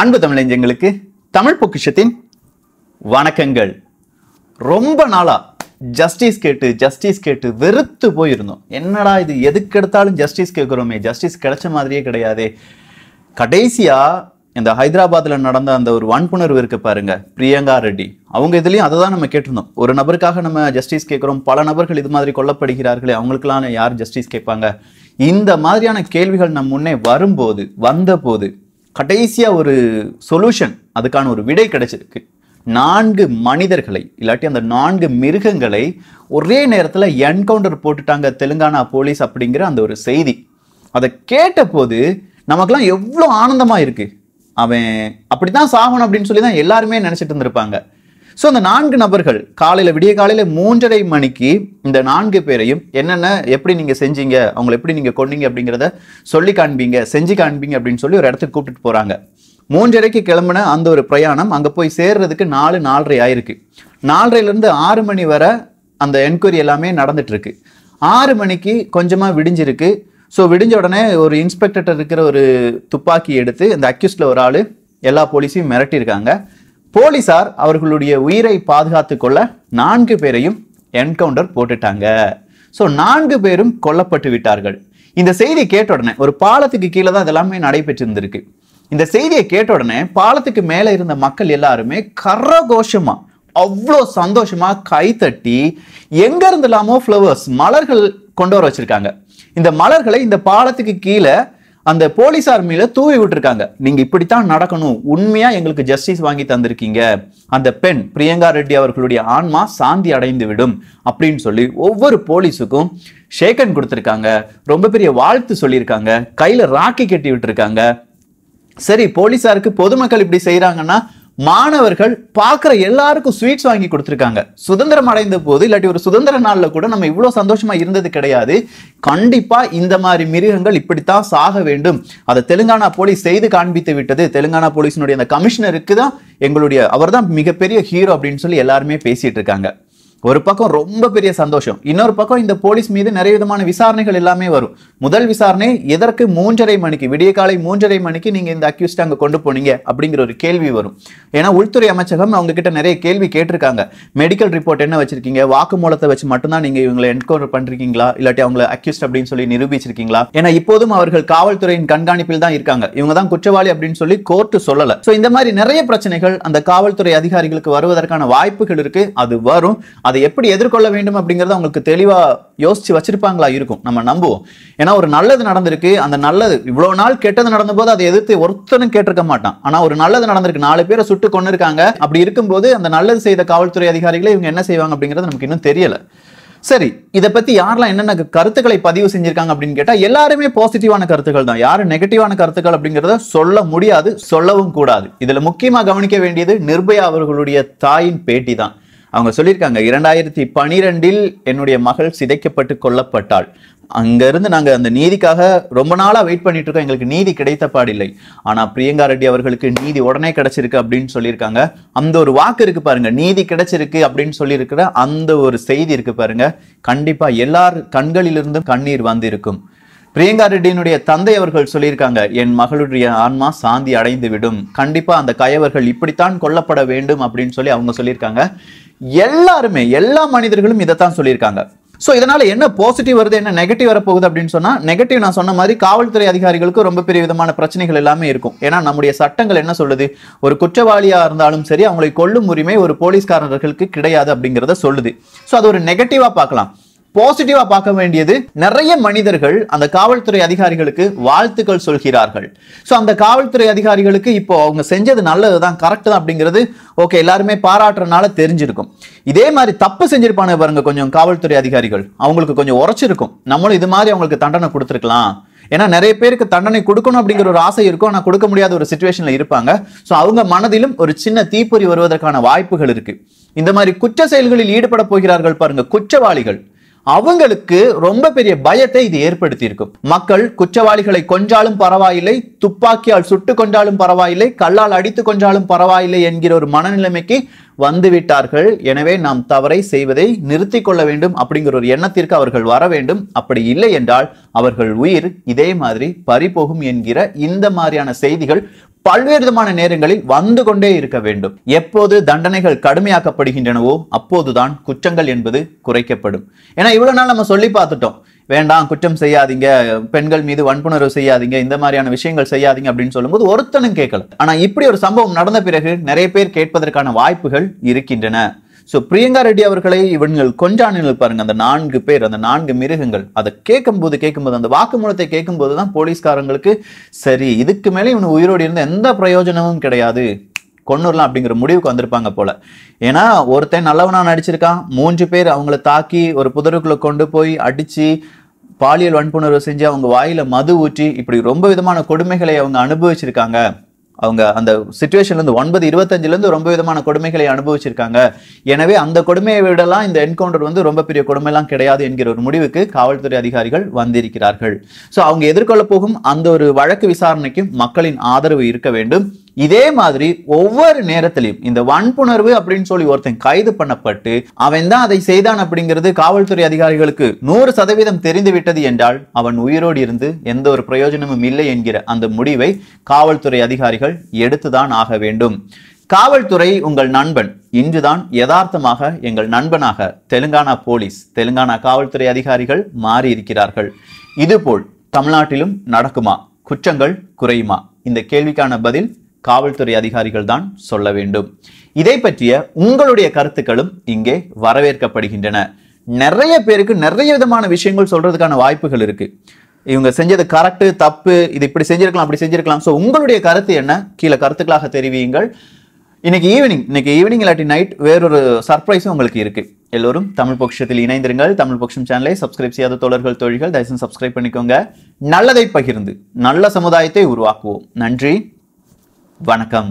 அன்பு தமிழஞ்சங்களுக்கு தமிழ் பொக்கிஷத்தின் வணக்கங்கள் ரொம்ப நாளாக ஜஸ்டிஸ் கேட்டு ஜஸ்டிஸ் கேட்டு வெறுத்து போயிருந்தோம் என்னடா இது எதுக்கு எடுத்தாலும் ஜஸ்டிஸ் கேட்குறோமே ஜஸ்டிஸ் கிடைச்ச மாதிரியே கிடையாது கடைசியாக இந்த ஹைதராபாத்தில் நடந்த அந்த ஒரு வன்புணர்வு இருக்குது பாருங்க பிரியங்கா ரெட்டி அவங்க இதுலேயும் அதை தான் நம்ம கேட்டிருந்தோம் ஒரு நபருக்காக நம்ம ஜஸ்டிஸ் கேட்குறோம் பல நபர்கள் இது மாதிரி கொல்லப்படுகிறார்களே அவங்களுக்கெல்லாம் யார் ஜஸ்டிஸ் கேட்பாங்க இந்த மாதிரியான கேள்விகள் நம் முன்னே வரும்போது வந்தபோது கடைசியாக ஒரு சொல்யூஷன் அதுக்கான ஒரு விடை கிடைச்சிருக்கு நான்கு மனிதர்களை இல்லாட்டி அந்த நான்கு மிருகங்களை ஒரே நேரத்தில் என்கவுண்டர் போட்டுட்டாங்க தெலுங்கானா போலீஸ் அப்படிங்கிற அந்த ஒரு செய்தி அதை கேட்டபோது நமக்கெல்லாம் எவ்வளோ ஆனந்தமாக இருக்குது அவன் அப்படி தான் சாகணும் அப்படின்னு சொல்லி தான் எல்லாருமே நினச்சிட்டு இருந்திருப்பாங்க ஸோ அந்த நான்கு நபர்கள் காலையில் விடிய காலையில் மூன்றரை மணிக்கு இந்த நான்கு பேரையும் என்னென்ன எப்படி நீங்கள் செஞ்சீங்க அவங்களை எப்படி நீங்கள் கொண்டீங்க அப்படிங்கிறத சொல்லி காண்பீங்க செஞ்சு காண்பீங்க அப்படின்னு சொல்லி ஒரு இடத்துக்கு கூப்பிட்டு போகிறாங்க மூன்றரைக்கு கிளம்புன அந்த ஒரு பிரயாணம் அங்கே போய் சேர்றதுக்கு நாலு நாலரை ஆயிருக்கு நாலரைலேருந்து ஆறு மணி வரை அந்த என்கொயரி எல்லாமே நடந்துட்டுருக்கு ஆறு மணிக்கு கொஞ்சமாக விடிஞ்சிருக்கு ஸோ விடிஞ்ச உடனே ஒரு இன்ஸ்பெக்டர்கிட்ட இருக்கிற ஒரு துப்பாக்கி எடுத்து அந்த அக்யூஸ்டில் ஒரு ஆள் எல்லா போலீஸையும் மிரட்டியிருக்காங்க போலீசார் அவர்களுடைய உயிரை பாதுகாத்து கொள்ள நான்கு பேரையும் என்கவுண்டர் போட்டுட்டாங்க ஸோ நான்கு பேரும் கொல்லப்பட்டு விட்டார்கள் இந்த செய்தி கேட்ட உடனே ஒரு பாலத்துக்கு கீழே தான் இதெல்லாமே நடைபெற்று இருந்திருக்கு இந்த செய்தியை கேட்ட உடனே பாலத்துக்கு மேலே இருந்த மக்கள் எல்லாருமே கரகோஷமாக அவ்வளோ சந்தோஷமாக கைத்தட்டி எங்கே இருந்தெல்லாமோ ஃப்ளவர்ஸ் மலர்கள் கொண்டு வர வச்சுருக்காங்க இந்த மலர்களை இந்த பாலத்துக்கு கீழே அந்த போலீஸார் மேல தூவி விட்டுருக்காங்க நீங்க இப்படித்தான் நடக்கணும் உண்மையா எங்களுக்கு ஜஸ்டிஸ் வாங்கி தந்திருக்கீங்க அந்த பெண் பிரியங்கா ரெட்டி அவர்களுடைய ஆன்மா சாந்தி அடைந்து விடும் அப்படின்னு சொல்லி ஒவ்வொரு போலீஸுக்கும் ஷேக்கன் கொடுத்துருக்காங்க ரொம்ப பெரிய வாழ்த்து சொல்லியிருக்காங்க கையில ராக்கி கட்டி விட்டுருக்காங்க சரி போலீஸாருக்கு பொதுமக்கள் இப்படி செய்யறாங்கன்னா மாணவர்கள் பார்க்குற எல்லாருக்கும் ஸ்வீட்ஸ் வாங்கி கொடுத்துருக்காங்க சுதந்திரம் அடைந்த போது இல்லாட்டி ஒரு சுதந்திர நாளில் கூட நம்ம இவ்வளோ சந்தோஷமாக இருந்தது கிடையாது கண்டிப்பாக இந்த மாதிரி மிருகங்கள் இப்படித்தான் சாக வேண்டும் அதை தெலுங்கானா போலீஸ் செய்து காண்பித்து விட்டது தெலுங்கானா போலீஸினுடைய அந்த கமிஷனருக்கு தான் எங்களுடைய அவர் தான் மிகப்பெரிய ஹீரோ அப்படின்னு சொல்லி எல்லாருமே பேசிகிட்டு இருக்காங்க ஒரு பக்கம் ரொம்ப பெரிய சந்தோஷம் இன்னொரு பக்கம் இந்த போலீஸ் மீது நிறைய விதமான விசாரணைகள் எல்லாமே வரும் முதல் விசாரணை எதற்கு மூன்றரை மணிக்கு விடிய காலை மூன்றரை மணிக்கு நீங்கள் இந்த அக்யூஸ்ட் அங்கே கொண்டு போனீங்க அப்படிங்கிற ஒரு கேள்வி வரும் ஏன்னா உள்துறை அமைச்சகம் அவங்க கிட்ட நிறைய கேள்வி கேட்டிருக்காங்க மெடிக்கல் ரிப்போர்ட் என்ன வச்சிருக்கீங்க வாக்குமூலத்தை வச்சு மட்டும்தான் நீங்கள் இவங்களை என்கவுண்டர் பண்றீங்களா இல்லாட்டி அவங்கள அக்யூஸ்ட் அப்படின்னு சொல்லி நிரூபிச்சிருக்கீங்களா ஏன்னா இப்போதும் அவர்கள் காவல்துறையின் கண்காணிப்பில் தான் இருக்காங்க இவங்க தான் குற்றவாளி அப்படின்னு சொல்லி கோர்ட்டு சொல்லலை ஸோ இந்த மாதிரி நிறைய பிரச்சனைகள் அந்த காவல்துறை அதிகாரிகளுக்கு வருவதற்கான வாய்ப்புகள் இருக்கு அது வரும் அது அதை எப்படி எதிர்கொள்ள வேண்டும் அப்படிங்கிறத அவங்களுக்கு தெளிவாக யோசிச்சு வச்சிருப்பாங்களா இருக்கும் நம்ம நம்புவோம் ஏன்னா ஒரு நல்லது நடந்திருக்கு அந்த நல்லது இவ்வளோ நாள் கெட்டது நடந்தபோது அதை எதிர்த்து ஒருத்தனும் கேட்டிருக்க மாட்டான் ஆனால் ஒரு நல்லது நடந்திருக்கு நாலு பேரை சுட்டு கொண்டு இருக்காங்க அப்படி இருக்கும்போது அந்த நல்லது செய்த காவல்துறை அதிகாரிகளை இவங்க என்ன செய்வாங்க அப்படிங்கிறது நமக்கு இன்னும் தெரியலை சரி இதை பத்தி யாரெல்லாம் என்னென்ன கருத்துக்களை பதிவு செஞ்சிருக்காங்க அப்படின்னு கேட்டா எல்லாருமே பாசிட்டிவான கருத்துக்கள் தான் யாரும் நெகட்டிவான கருத்துக்கள் அப்படிங்கிறத சொல்ல முடியாது சொல்லவும் கூடாது இதுல முக்கியமா கவனிக்க வேண்டியது நிர்பயா அவர்களுடைய தாயின் பேட்டி தான் அவங்க சொல்லியிருக்காங்க இரண்டாயிரத்தி பனிரெண்டில் என்னுடைய மகள் சிதைக்கப்பட்டு கொல்லப்பட்டாள் அங்கேருந்து நாங்கள் அந்த நீதிக்காக ரொம்ப நாளாக வெயிட் பண்ணிட்டு இருக்கோம் எங்களுக்கு நீதி கிடைத்த பாடில்லை ஆனால் பிரியங்கா ரெட்டி அவர்களுக்கு நீதி உடனே கிடைச்சிருக்கு அப்படின்னு சொல்லியிருக்காங்க அந்த ஒரு வாக்கு இருக்கு பாருங்க நீதி கிடைச்சிருக்கு அப்படின்னு சொல்லியிருக்கிற அந்த ஒரு செய்தி இருக்கு பாருங்க கண்டிப்பாக எல்லார் கண்களிலிருந்தும் கண்ணீர் வந்திருக்கும் பிரியங்கா ரெட்டியினுடைய தந்தை அவர்கள் சொல்லியிருக்காங்க என் மகளுடைய ஆன்மா சாந்தி அடைந்து விடும் கண்டிப்பா அந்த கயவர்கள் இப்படித்தான் கொல்லப்பட வேண்டும் அப்படின்னு சொல்லி அவங்க சொல்லியிருக்காங்க எல்லாருமே எல்லா மனிதர்களும் இதைத்தான் சொல்லியிருக்காங்க ஸோ இதனால் என்ன பாசிட்டிவ் வருது என்ன நெகட்டிவ் வரப்போகுது அப்படின்னு சொன்னால் நெகட்டிவ் நான் சொன்ன மாதிரி காவல்துறை அதிகாரிகளுக்கு ரொம்ப பெரிய விதமான பிரச்சனைகள் எல்லாமே இருக்கும் ஏன்னா நம்முடைய சட்டங்கள் என்ன சொல்லுது ஒரு குற்றவாளியாக இருந்தாலும் சரி அவங்களை கொல்லும் உரிமை ஒரு போலீஸ்காரர்களுக்கு கிடையாது அப்படிங்கிறத சொல்லுது ஸோ அது ஒரு நெகட்டிவாக பார்க்கலாம் பாசிட்டிவா பார்க்க வேண்டியது நிறைய மனிதர்கள் அந்த காவல்துறை அதிகாரிகளுக்கு வாழ்த்துக்கள் சொல்கிறார்கள் ஸோ அந்த காவல்துறை அதிகாரிகளுக்கு இப்போ அவங்க செஞ்சது நல்லது தான் கரெக்ட் தான் அப்படிங்கிறது ஓகே எல்லாருமே பாராட்டுறனால தெரிஞ்சிருக்கும் இதே மாதிரி தப்பு செஞ்சிருப்பானு பாருங்க கொஞ்சம் காவல்துறை அதிகாரிகள் அவங்களுக்கு கொஞ்சம் உரைச்சிருக்கும் நம்மளும் இது மாதிரி அவங்களுக்கு தண்டனை கொடுத்துருக்கலாம் ஏன்னா நிறைய பேருக்கு தண்டனை கொடுக்கணும் அப்படிங்கிற ஒரு ஆசை இருக்கும் ஆனால் கொடுக்க முடியாத ஒரு சுச்சுவேஷனில் இருப்பாங்க ஸோ அவங்க மனதிலும் ஒரு சின்ன தீப்பொறி வருவதற்கான வாய்ப்புகள் இருக்கு இந்த மாதிரி குற்ற செயல்களில் ஈடுபட போகிறார்கள் பாருங்க குற்றவாளிகள் அவங்களுக்கு ரொம்ப பெரிய பயத்தை இது ஏற்படுத்தி இருக்கும் மக்கள் குற்றவாளிகளை கொஞ்சாலும் பரவாயில்லை துப்பாக்கியால் சுட்டு கொண்டாலும் பரவாயில்லை கல்லால் அடித்து கொண்டாலும் பரவாயில்லை என்கிற ஒரு மனநிலைமைக்கு வந்துவிட்டார்கள் எனவே நாம் தவறை செய்வதை நிறுத்தி கொள்ள வேண்டும் அப்படிங்கிற ஒரு எண்ணத்திற்கு அவர்கள் வர வேண்டும் அப்படி இல்லை என்றால் அவர்கள் உயிர் இதே மாதிரி பறிபோகும் என்கிற இந்த மாதிரியான செய்திகள் பல்வேறு விதமான நேரங்களில் வந்து கொண்டே இருக்க வேண்டும் எப்போது தண்டனைகள் கடுமையாக்கப்படுகின்றனவோ அப்போதுதான் குற்றங்கள் என்பது குறைக்கப்படும் ஏன்னா இவ்வளவு நாள் நம்ம சொல்லி பார்த்துட்டோம் வேண்டாம் குற்றம் செய்யாதீங்க பெண்கள் மீது வன்புணர்வு செய்யாதீங்க இந்த மாதிரியான விஷயங்கள் செய்யாதீங்க அப்படின்னு சொல்லும்போது ஒருத்தனும் கேட்கல ஆனா இப்படி ஒரு சம்பவம் நடந்த பிறகு நிறைய பேர் கேட்பதற்கான வாய்ப்புகள் இருக்கின்றன ஸோ பிரியங்கா ரெட்டி அவர்களை கொஞ்சம் கொஞ்சானில் பாருங்க அந்த நான்கு பேர் அந்த நான்கு மிருகங்கள் அதை கேட்கும்போது கேட்கும்போது அந்த வாக்குமூலத்தை கேட்கும்போது தான் போலீஸ்காரங்களுக்கு சரி இதுக்கு மேலே இவன் உயிரோடு இருந்த எந்த பிரயோஜனமும் கிடையாது கொண்டுடலாம் அப்படிங்கிற முடிவுக்கு வந்திருப்பாங்க போல ஏன்னா ஒருத்தன் நல்லவனா நடிச்சிருக்கான் மூன்று பேர் அவங்கள தாக்கி ஒரு புதருக்குள்ள கொண்டு போய் அடித்து பாலியல் வன்புணர்வு செஞ்சு அவங்க வாயில் மது ஊற்றி இப்படி ரொம்ப விதமான கொடுமைகளை அவங்க அனுபவிச்சிருக்காங்க அவங்க அந்த சுச்சுவேஷன்லேருந்து ஒன்பது இருபத்தஞ்சிலேருந்து ரொம்ப விதமான கொடுமைகளை அனுபவிச்சிருக்காங்க எனவே அந்த கொடுமையை விடலாம் இந்த என்கவுண்டர் வந்து ரொம்ப பெரிய கொடுமைலாம் கிடையாது என்கிற ஒரு முடிவுக்கு காவல்துறை அதிகாரிகள் வந்திருக்கிறார்கள் ஸோ அவங்க எதிர்கொள்ள போகும் அந்த ஒரு வழக்கு விசாரணைக்கும் மக்களின் ஆதரவு இருக்க வேண்டும் இதே மாதிரி ஒவ்வொரு நேரத்திலையும் இந்த வன்புணர்வு அப்படின்னு சொல்லி ஒருத்தன் கைது பண்ணப்பட்டு அவன் தான் அதை செய்தான் அப்படிங்கிறது காவல்துறை அதிகாரிகளுக்கு நூறு சதவீதம் தெரிந்து விட்டது என்றால் அவன் உயிரோடு இருந்து எந்த ஒரு பிரயோஜனமும் இல்லை என்கிற அந்த முடிவை காவல்துறை அதிகாரிகள் எடுத்துதான் ஆக வேண்டும் காவல்துறை உங்கள் நண்பன் இன்றுதான் யதார்த்தமாக எங்கள் நண்பனாக தெலுங்கானா போலீஸ் தெலுங்கானா காவல்துறை அதிகாரிகள் மாறி இருக்கிறார்கள் இதுபோல் தமிழ்நாட்டிலும் நடக்குமா குற்றங்கள் குறையுமா இந்த கேள்விக்கான பதில் காவல்துறை அதிகாரிகள் தான் சொல்ல வேண்டும் இதை பற்றிய உங்களுடைய கருத்துக்களும் இங்கே வரவேற்கப்படுகின்றன நிறைய பேருக்கு நிறைய விதமான விஷயங்கள் சொல்றதுக்கான வாய்ப்புகள் இருக்கு இவங்க செஞ்சது கரெக்டு தப்பு இது இப்படி செஞ்சிருக்கலாம் அப்படி செஞ்சிருக்கலாம் ஸோ உங்களுடைய கருத்து என்ன கீழே கருத்துக்களாக தெரிவியுங்கள் இன்னைக்கு ஈவினிங் இன்னைக்கு ஈவினிங் இல்லாட்டி நைட் வேறொரு சர்ப்ரைஸும் உங்களுக்கு இருக்கு எல்லோரும் தமிழ் பட்சத்தில் இணைந்திருங்கள் தமிழ் பட்சம் சேனலை சப்ஸ்கிரைப் செய்யாத தோழர்கள் தொழில்கள் தயவுசெய்து சப்ஸ்கிரைப் பண்ணிக்கோங்க நல்லதை பகிர்ந்து நல்ல சமுதாயத்தை உருவாக்குவோம் நன்றி வணக்கம்